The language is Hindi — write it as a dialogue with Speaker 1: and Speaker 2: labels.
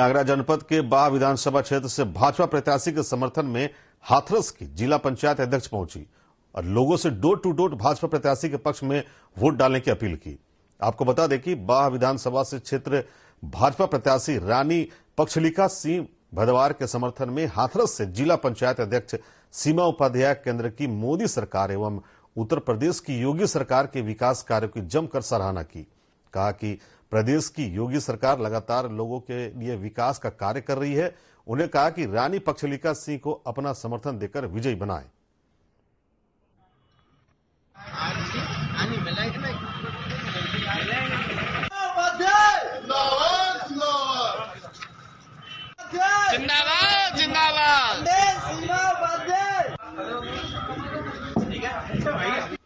Speaker 1: आगरा जनपद के बाह विधानसभा क्षेत्र से भाजपा प्रत्याशी के समर्थन में हाथरस की जिला पंचायत अध्यक्ष पहुंची और लोगों से डोर टू डोर भाजपा प्रत्याशी के पक्ष में वोट डालने की अपील की आपको बता दें कि बाह विधानसभा से क्षेत्र भाजपा प्रत्याशी रानी पक्षलिका सिंह भदवार के समर्थन में हाथरस से जिला पंचायत अध्यक्ष सीमा उपाध्याय केंद्र की मोदी सरकार एवं उत्तर प्रदेश की योगी सरकार के विकास कार्यो की जमकर सराहना की कहा कि प्रदेश की योगी सरकार लगातार लोगों के लिए विकास का कार्य कर रही है उन्हें कहा कि रानी पक्षलिका सिंह को अपना समर्थन देकर विजयी बनाए जिंदाबाद